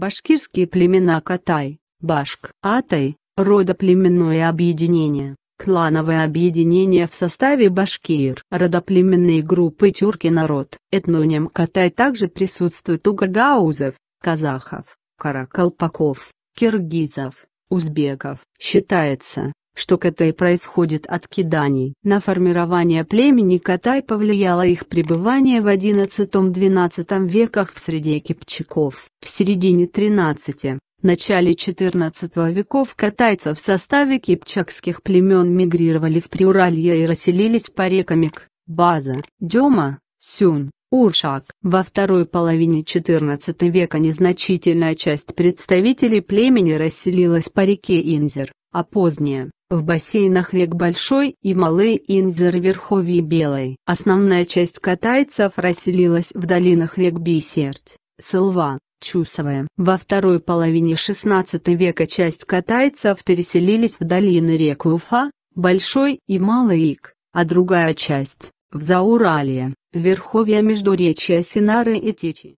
Башкирские племена Катай, Башк, Атай, родоплеменное объединение, клановое объединение в составе башкир. Родоплеменные группы тюрки народ. Этноним Катай также присутствует у гагаузов, казахов, каракалпаков, киргизов, узбеков. Считается, что Катай происходит от киданий. На формирование племени Катай повлияло их пребывание в XI-XII веках в среде кипчаков. В середине XIII, начале XIV веков катайцы в составе кипчакских племен мигрировали в Приуралье и расселились по рекам Мик, База, Дема, Сюнь. Уршак. Во второй половине XIV века незначительная часть представителей племени расселилась по реке Инзер, а позднее, в бассейнах рек Большой и Малый Инзер Верховье Белой. Основная часть катайцев расселилась в долинах рек Бисерть, Сылва, Чусовая. Во второй половине XVI века часть катайцев переселились в долины рек Уфа, Большой и Малый Ик, а другая часть – в Зауралье, Верховья Междуречья Синары и Течи.